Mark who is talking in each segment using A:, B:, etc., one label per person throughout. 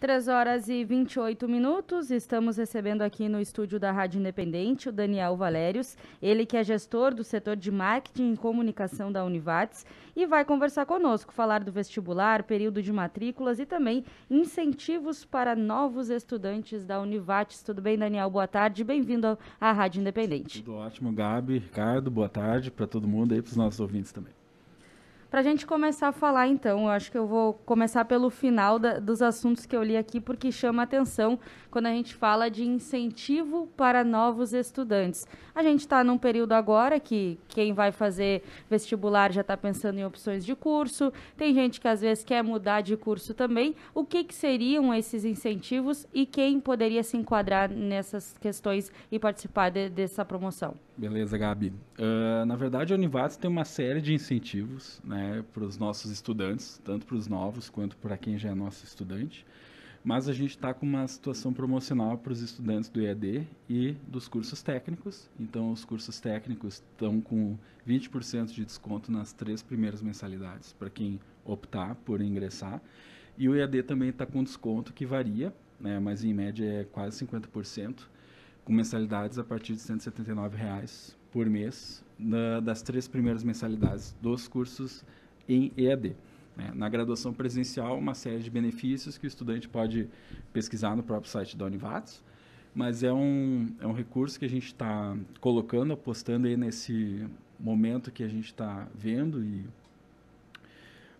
A: 3 horas e 28 minutos. Estamos recebendo aqui no estúdio da Rádio Independente o Daniel Valérios, ele que é gestor do setor de marketing e comunicação da Univates e vai conversar conosco, falar do vestibular, período de matrículas e também incentivos para novos estudantes da Univates. Tudo bem, Daniel? Boa tarde, bem-vindo à Rádio Independente. Tudo ótimo,
B: Gabi, Ricardo, boa tarde para todo mundo aí, para os nossos ouvintes
C: também.
A: Para a gente começar a falar, então, eu acho que eu vou começar pelo final da, dos assuntos que eu li aqui, porque chama atenção quando a gente fala de incentivo para novos estudantes. A gente está num período agora que quem vai fazer vestibular já está pensando em opções de curso, tem gente que às vezes quer mudar de curso também. O que, que seriam esses incentivos e quem poderia se enquadrar nessas questões e participar de, dessa promoção?
B: Beleza, Gabi. Uh, na verdade, a Univates tem uma série de incentivos né, para os nossos estudantes, tanto para os novos quanto para quem já é nosso estudante. Mas a gente está com uma situação promocional para os estudantes do EAD e dos cursos técnicos. Então, os cursos técnicos estão com 20% de desconto nas três primeiras mensalidades, para quem optar por ingressar. E o EAD também está com desconto que varia, né, mas em média é quase 50% com mensalidades a partir de R$ 179 reais por mês na, das três primeiras mensalidades dos cursos em EAD. Né? Na graduação presencial, uma série de benefícios que o estudante pode pesquisar no próprio site da Univates, mas é um, é um recurso que a gente está colocando, apostando aí nesse momento que a gente está vendo e,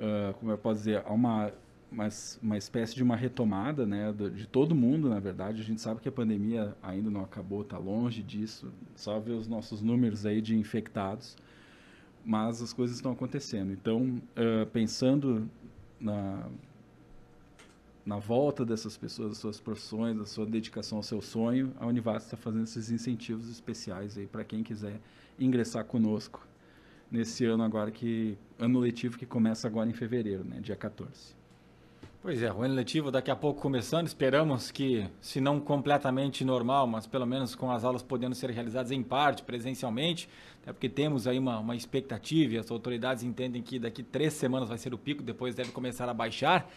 B: uh, como eu posso dizer, há uma mas uma espécie de uma retomada né, de todo mundo, na verdade. A gente sabe que a pandemia ainda não acabou, está longe disso, só ver os nossos números aí de infectados, mas as coisas estão acontecendo. Então, uh, pensando na, na volta dessas pessoas, das suas profissões, da sua dedicação ao seu sonho, a Univas está fazendo esses incentivos especiais aí para quem quiser ingressar conosco nesse ano agora que ano letivo que começa agora em fevereiro, né, dia 14.
C: Pois é, o ano letivo daqui a pouco começando. Esperamos que, se não completamente normal, mas pelo menos com as aulas podendo ser realizadas em parte presencialmente, até porque temos aí uma, uma expectativa e as autoridades entendem que daqui três semanas vai ser o pico, depois deve começar a baixar.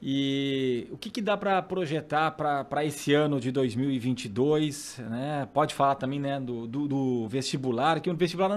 C: E o que, que dá para projetar para esse ano de 2022? Né? Pode falar também né, do, do, do, vestibular, que o vestibular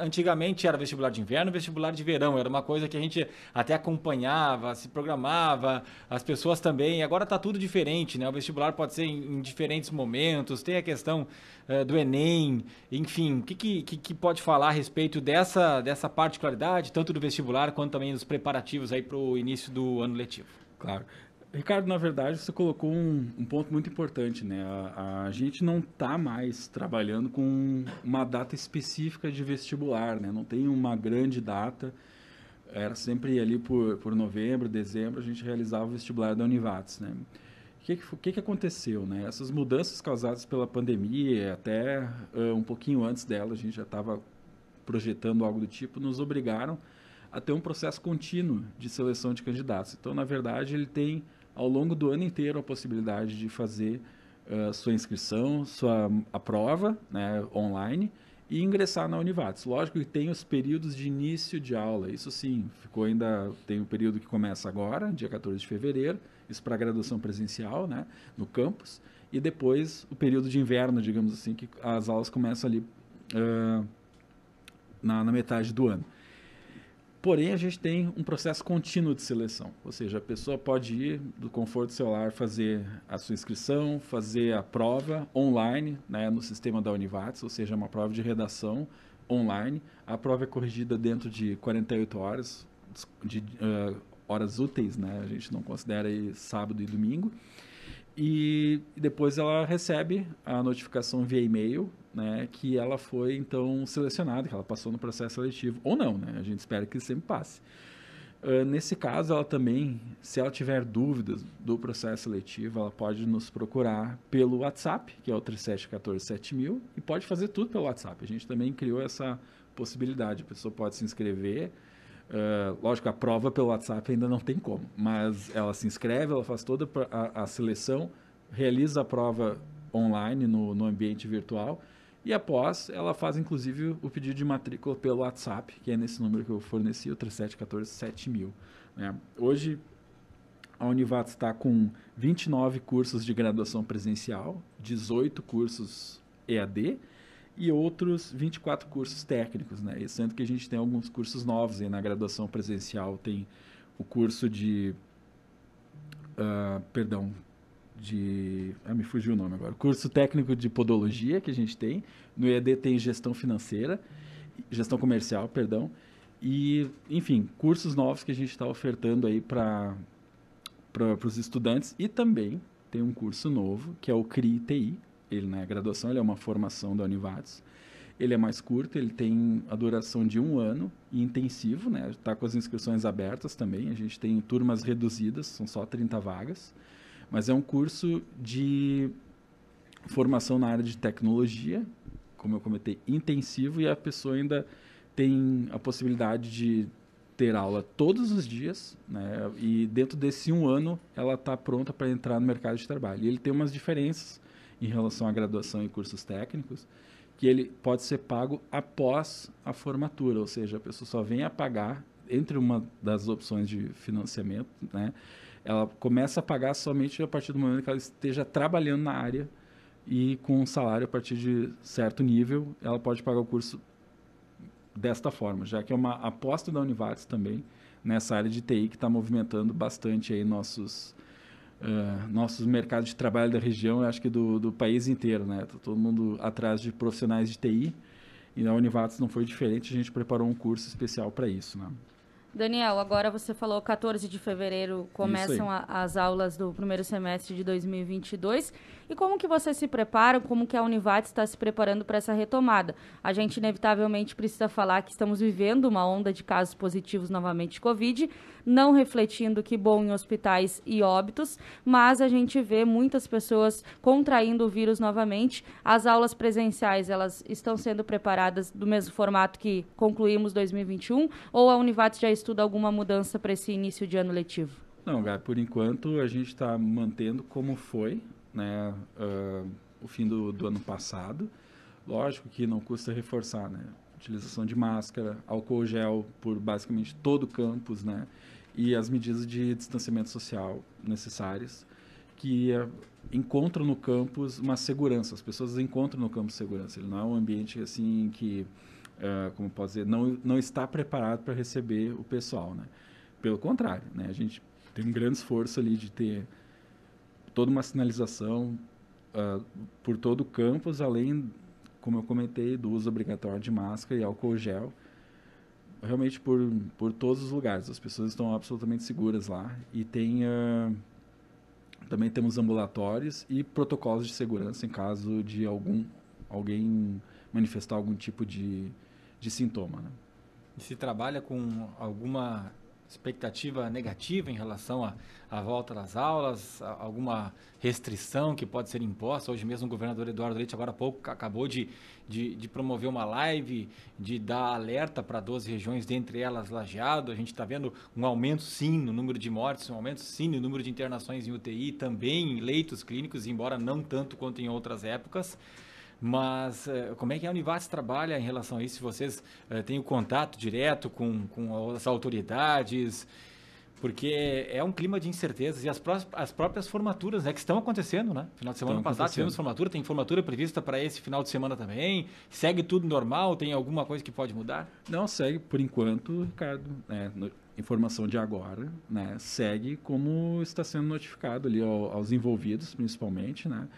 C: antigamente era vestibular de inverno vestibular de verão, era uma coisa que a gente até acompanhava, se programava, as pessoas também. Agora está tudo diferente, né? o vestibular pode ser em, em diferentes momentos, tem a questão eh, do Enem, enfim, o que, que, que pode falar a respeito dessa, dessa particularidade, tanto do vestibular quanto também dos preparativos para o início do ano letivo? Claro.
B: Ricardo, na verdade, você colocou um, um ponto muito importante, né? A, a gente não está mais trabalhando com uma data específica de vestibular, né? Não tem uma grande data. Era sempre ali por, por novembro, dezembro, a gente realizava o vestibular da Univates, né? O que, que, que, aconteceu, né? Essas mudanças causadas pela pandemia, até uh, um pouquinho antes dela, a gente já estava projetando algo do tipo, nos obrigaram a a ter um processo contínuo de seleção de candidatos. Então, na verdade, ele tem ao longo do ano inteiro a possibilidade de fazer uh, sua inscrição, sua a prova né, online e ingressar na Univates. Lógico que tem os períodos de início de aula, isso sim, ficou ainda tem o um período que começa agora, dia 14 de fevereiro, isso para graduação presencial, né, no campus, e depois o período de inverno, digamos assim, que as aulas começam ali uh, na, na metade do ano. Porém, a gente tem um processo contínuo de seleção, ou seja, a pessoa pode ir do conforto celular fazer a sua inscrição, fazer a prova online né, no sistema da Univates, ou seja, é uma prova de redação online. A prova é corrigida dentro de 48 horas, de uh, horas úteis, né? a gente não considera aí sábado e domingo. E depois ela recebe a notificação via e-mail, né, que ela foi então selecionada, que ela passou no processo seletivo ou não, né? A gente espera que sempre passe. Uh, nesse caso, ela também, se ela tiver dúvidas do processo seletivo, ela pode nos procurar pelo WhatsApp, que é o 37147000, e pode fazer tudo pelo WhatsApp. A gente também criou essa possibilidade. A pessoa pode se inscrever, Uh, lógico, a prova pelo WhatsApp ainda não tem como, mas ela se inscreve, ela faz toda a, a seleção, realiza a prova online no, no ambiente virtual e após ela faz inclusive o pedido de matrícula pelo WhatsApp, que é nesse número que eu forneci, o 3714-7000. Né? Hoje a Univates está com 29 cursos de graduação presencial, 18 cursos EAD e outros 24 cursos técnicos, né? E sendo que a gente tem alguns cursos novos aí na graduação presencial, tem o curso de uh, perdão, de. Ah, me fugiu o nome agora. Curso técnico de podologia que a gente tem. No EAD tem gestão financeira, gestão comercial, perdão. E, enfim, cursos novos que a gente está ofertando aí para os estudantes. E também tem um curso novo, que é o CRI TI, ele na né, graduação, ele é uma formação da Univates. Ele é mais curto, ele tem a duração de um ano e intensivo, né? Está com as inscrições abertas também. A gente tem turmas reduzidas, são só 30 vagas. Mas é um curso de formação na área de tecnologia, como eu comentei, intensivo, e a pessoa ainda tem a possibilidade de ter aula todos os dias, né? E dentro desse um ano ela está pronta para entrar no mercado de trabalho. E ele tem umas diferenças em relação à graduação e cursos técnicos, que ele pode ser pago após a formatura, ou seja, a pessoa só vem a pagar entre uma das opções de financiamento, né? Ela começa a pagar somente a partir do momento que ela esteja trabalhando na área e com um salário a partir de certo nível, ela pode pagar o curso desta forma, já que é uma aposta da Univates também nessa área de TI que está movimentando bastante aí nossos eh, nossos mercados de trabalho da região, eu acho que do, do país inteiro, né? todo mundo atrás de profissionais de TI e na Univates não foi diferente, a gente preparou um curso especial para isso, né?
A: Daniel, agora você falou 14 de fevereiro começam a, as aulas do primeiro semestre de 2022. E como que vocês se preparam, como que a Univat está se preparando para essa retomada? A gente inevitavelmente precisa falar que estamos vivendo uma onda de casos positivos novamente de Covid, não refletindo que bom em hospitais e óbitos, mas a gente vê muitas pessoas contraindo o vírus novamente. As aulas presenciais, elas estão sendo preparadas do mesmo formato que concluímos 2021 ou a Univat já estuda alguma mudança para esse início de ano letivo?
B: Não, Gai, por enquanto a gente está mantendo como foi né, uh, o fim do, do, ano passado. Lógico que não custa reforçar, né? Utilização de máscara, álcool gel por basicamente todo o campus, né? E as medidas de distanciamento social necessárias, que é, encontram no campus uma segurança. As pessoas encontram no campus segurança. Ele não é um ambiente assim que, uh, como pode dizer, não, não está preparado para receber o pessoal, né? Pelo contrário, né? A gente tem um grande esforço ali de ter toda uma sinalização uh, por todo o campus, além, como eu comentei, do uso obrigatório de máscara e álcool gel, realmente por, por todos os lugares. As pessoas estão absolutamente seguras lá e tem uh, também temos ambulatórios e protocolos de segurança em caso de algum alguém manifestar algum tipo de, de sintoma. Né?
C: E se trabalha com alguma expectativa negativa em relação à volta das aulas, a, alguma restrição que pode ser imposta. Hoje mesmo o governador Eduardo Leite, agora há pouco, acabou de, de, de promover uma live, de dar alerta para 12 regiões, dentre elas Lajeado. A gente está vendo um aumento, sim, no número de mortes, um aumento, sim, no número de internações em UTI, também em leitos clínicos, embora não tanto quanto em outras épocas. Mas eh, como é que a Univates trabalha em relação a isso? Se vocês eh, têm o um contato direto com, com as autoridades? Porque é um clima de incertezas e as, pró as próprias formaturas né, que estão acontecendo, né? Final de semana passado tivemos formatura, tem formatura prevista para esse final de semana também. Segue tudo normal? Tem alguma coisa que pode mudar?
B: Não, segue por enquanto, Ricardo. Né, no, informação de agora, né? Segue como está sendo notificado ali ao, aos envolvidos, principalmente, né?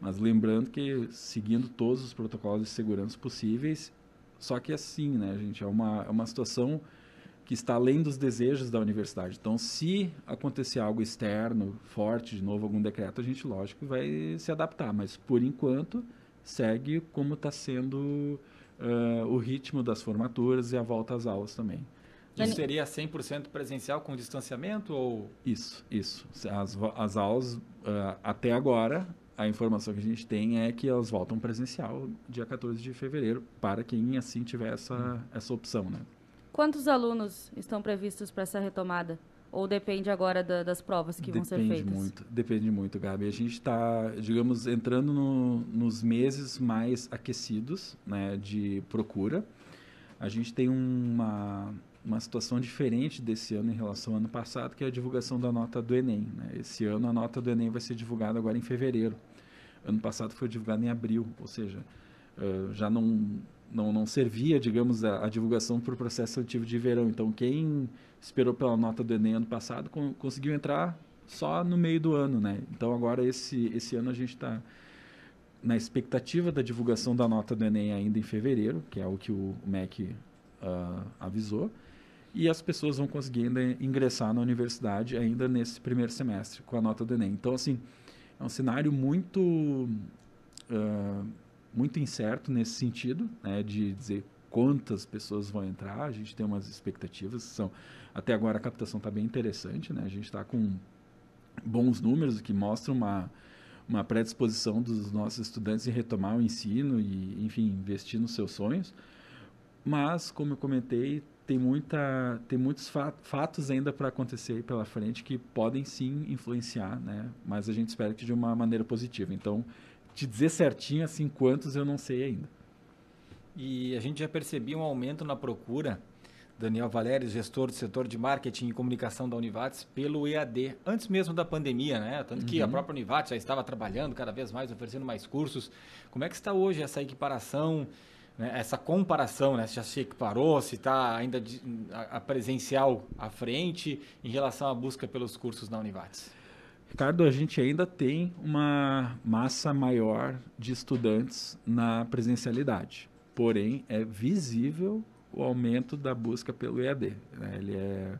B: Mas lembrando que seguindo todos os protocolos de segurança possíveis, só que é assim, né, gente? É uma, é uma situação que está além dos desejos da universidade. Então, se acontecer algo externo, forte, de novo, algum decreto, a gente, lógico, vai se adaptar. Mas, por enquanto, segue como está sendo uh, o ritmo das formaturas e a volta às aulas também. Isso
C: seria 100% presencial com distanciamento ou...
B: Isso, isso. As, as aulas, uh, até agora, a informação que a gente tem é que elas voltam presencial dia 14 de fevereiro, para quem assim tiver essa, essa opção, né?
A: Quantos alunos estão previstos para essa retomada? Ou depende agora da, das provas que depende vão ser feitas? Depende muito,
B: depende muito, Gabi. A gente está, digamos, entrando no, nos meses mais aquecidos né, de procura. A gente tem uma, uma situação diferente desse ano em relação ao ano passado, que é a divulgação da nota do Enem. Né? Esse ano a nota do Enem vai ser divulgada agora em fevereiro ano passado foi divulgado em abril, ou seja, uh, já não, não, não servia, digamos, a, a divulgação para o processo seletivo de verão. Então, quem esperou pela nota do Enem ano passado com, conseguiu entrar só no meio do ano, né? Então, agora, esse, esse ano a gente está na expectativa da divulgação da nota do Enem ainda em fevereiro, que é o que o MEC uh, avisou, e as pessoas vão conseguir ainda ingressar na universidade ainda nesse primeiro semestre com a nota do Enem. Então, assim, é um cenário muito, uh, muito incerto nesse sentido, né, de dizer quantas pessoas vão entrar. A gente tem umas expectativas que são. Até agora a captação está bem interessante, né? A gente está com bons números que mostram uma, uma predisposição dos nossos estudantes em retomar o ensino e, enfim, investir nos seus sonhos. Mas, como eu comentei, tem, muita, tem muitos fatos ainda para acontecer pela frente que podem sim influenciar, né? Mas a gente espera que de uma maneira positiva. Então, te dizer certinho assim quantos eu não
C: sei ainda. E a gente já percebia um aumento na procura, Daniel Valério, gestor do setor de marketing e comunicação da Univates, pelo EAD, antes mesmo da pandemia, né? Tanto que uhum. a própria Univates já estava trabalhando cada vez mais, oferecendo mais cursos. Como é que está hoje essa equiparação? né, essa comparação, né, se já se equiparou, se está ainda de, a, a, presencial à frente em relação à busca pelos cursos na Univates?
B: Ricardo, a gente ainda tem uma massa maior de estudantes na presencialidade, porém é visível o aumento da busca pelo EAD. Né? Ele é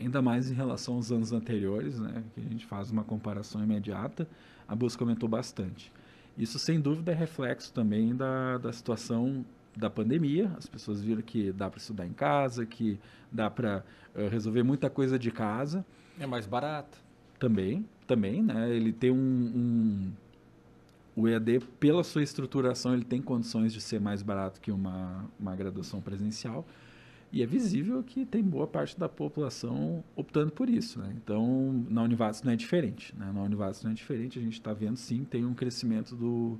B: ainda mais em relação aos anos anteriores, né, que a gente faz uma comparação imediata, a busca aumentou bastante. Isso, sem dúvida, é reflexo também da, da situação da pandemia, as pessoas viram que dá para estudar em casa, que dá para uh, eh, resolver muita coisa de casa. É mais barato. Também, também, né? Ele tem um, um, o EAD pela sua estruturação ele tem condições de ser mais barato que uma uma graduação presencial e é visível que tem boa parte da população optando por isso, né? Então na Univates não é diferente, né? Na Univates não é diferente, a gente está vendo sim tem um crescimento do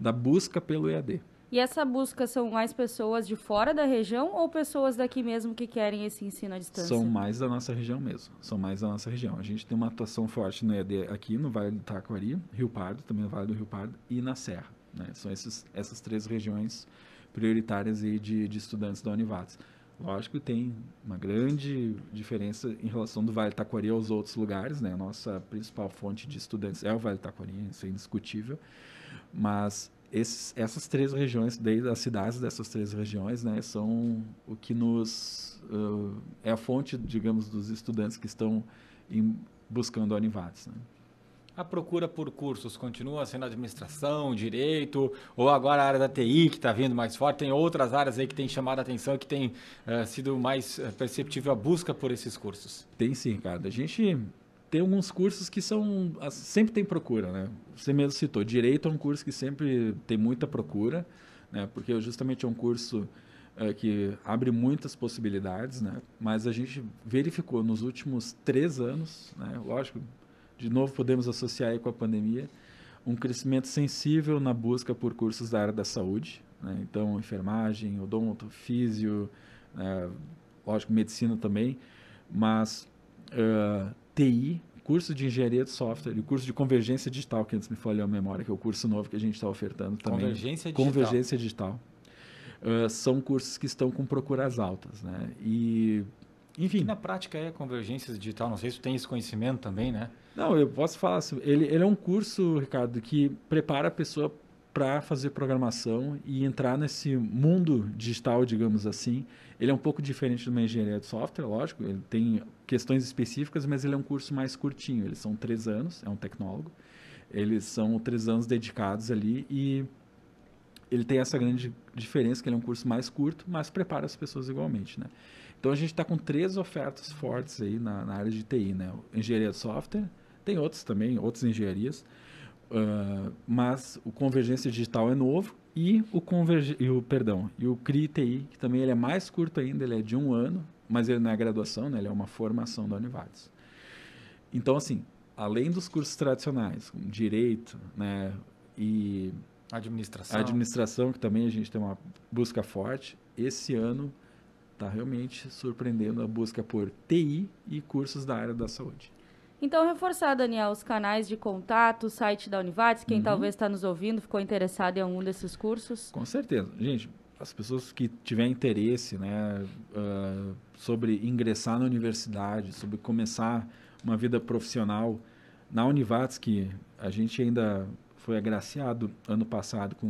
B: da busca pelo EAD.
A: E essa busca são mais pessoas de fora da região ou pessoas daqui mesmo que querem esse ensino à distância? São mais
B: da nossa região mesmo. São mais da nossa região. A gente tem uma atuação forte no EAD aqui no Vale do Taquari, Rio Pardo, também no Vale do Rio Pardo e na Serra. Né? São esses, essas três regiões prioritárias aí de, de estudantes da Univates. Lógico que tem uma grande diferença em relação do Vale do Taquari aos outros lugares, né? A nossa principal fonte de estudantes é o Vale do Taquari, isso é indiscutível. Mas esses, essas três regiões, desde as cidades dessas três regiões, né, são o que nos uh, é a fonte, digamos, dos estudantes que estão em, buscando a Univates.
C: Né? A procura por cursos continua sendo administração, direito, ou agora a área da TI que está vindo mais forte? Tem outras áreas aí que tem chamado a atenção que tem uh, sido mais perceptível a busca por esses cursos? Tem sim, Ricardo. A gente tem alguns cursos
B: que são sempre tem procura, né? Você mesmo citou, direito é um curso que sempre tem muita procura, né? Porque justamente é um curso é, que abre muitas possibilidades, né? Mas a gente verificou nos últimos três anos, né? Lógico, de novo podemos associar com a pandemia, um crescimento sensível na busca por cursos da área da saúde, né? Então enfermagem, odonto, físio, é, lógico medicina também, mas uh, TI, curso de engenharia de software e o curso de convergência digital, que antes me falhou a memória, que é o curso novo que a gente está ofertando também. Convergência digital. Convergência digital. Uh, são cursos que estão com procuras altas, né? E enfim.
C: na prática é convergência digital, não sei se tem esse conhecimento também, né? Não, eu posso falar. Assim, ele, ele é um curso, Ricardo, que prepara a pessoa para fazer
B: programação e entrar nesse mundo digital, digamos assim. Ele é um pouco diferente de uma engenharia de software, lógico, ele tem questões específicas, mas ele é um curso mais curtinho. Eles são três anos, é um tecnólogo. Eles são três anos dedicados ali e ele tem essa grande diferença que ele é um curso mais curto, mas prepara as pessoas igualmente, né? Então a gente está com três ofertas fortes aí na, na área de TI, né? Engenharia de software, tem outros também, outras engenharias, Uh, mas o Convergência Digital é novo e o Converg... o perdão e o CRI-TI, que também ele é mais curto ainda, ele é de um ano, mas ele não é graduação, né? Ele é uma formação da Univates. Então assim, além dos cursos tradicionais, como direito, né? E administração, administração que também a gente tem uma busca forte. Esse ano está realmente surpreendendo a busca por TI e cursos da área da saúde.
A: Então, reforçar, Daniel, os canais de contato, o site da Univates, quem uhum. talvez está nos ouvindo, ficou interessado em algum desses cursos? Com
B: certeza. Gente, as pessoas que tiverem interesse né, uh, sobre ingressar na universidade, sobre começar uma vida profissional na Univates, que a gente ainda foi agraciado ano passado com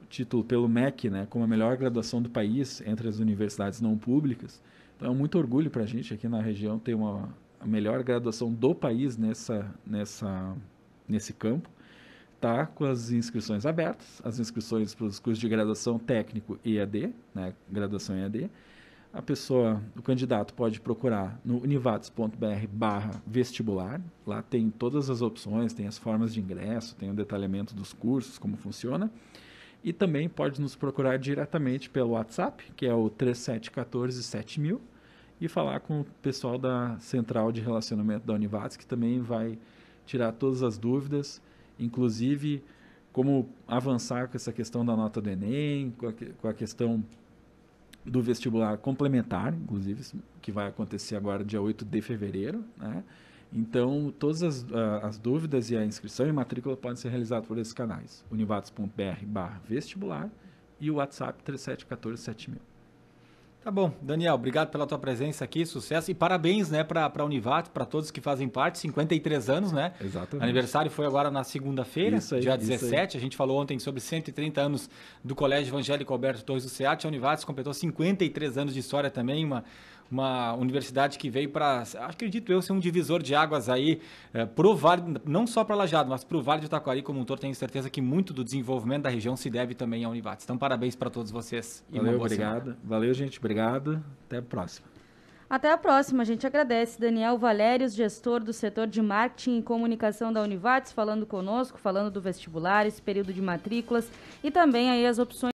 B: o título pelo MEC, né, como a melhor graduação do país entre as universidades não públicas. Então, é muito orgulho para a gente aqui na região ter uma a melhor graduação do país nessa, nessa, nesse campo, está com as inscrições abertas, as inscrições para os cursos de graduação técnico EAD, né, graduação EAD. A pessoa, o candidato pode procurar no univates.br/vestibular. Lá tem todas as opções, tem as formas de ingresso, tem o detalhamento dos cursos, como funciona. E também pode nos procurar diretamente pelo WhatsApp, que é o 3714 7000 e falar com o pessoal da Central de Relacionamento da Univates, que também vai tirar todas as dúvidas, inclusive como avançar com essa questão da nota do Enem, com a, com a questão do vestibular complementar, inclusive, que vai acontecer agora dia 8 de fevereiro, né? Então, todas as, as, dúvidas e a inscrição e matrícula podem ser realizadas por esses canais, univates.br barra
C: vestibular e o WhatsApp 37147000. Tá bom, Daniel, obrigado pela tua presença aqui, sucesso e parabéns, né, para a Univat, para todos que fazem parte, 53 anos, né? Exatamente. Aniversário foi agora na segunda-feira, dia 17, a gente falou ontem sobre 130 anos do Colégio Evangélico Alberto Torres do SEAT, a Univat completou 53 anos de história também, uma uma universidade que veio para, acredito eu, ser um divisor de águas aí é, pro Vale, não só para Lajado, mas para o Vale do Taquari como um todo, tenho certeza que muito do desenvolvimento da região se deve também à Univates. Então, parabéns para todos vocês. Valeu, obrigado. Semana. Valeu, gente. Obrigado. Até a próxima.
A: Até a próxima. A gente agradece Daniel Valérios, gestor do setor de marketing e comunicação da Univates, falando conosco, falando do vestibular, esse período de matrículas e também aí as opções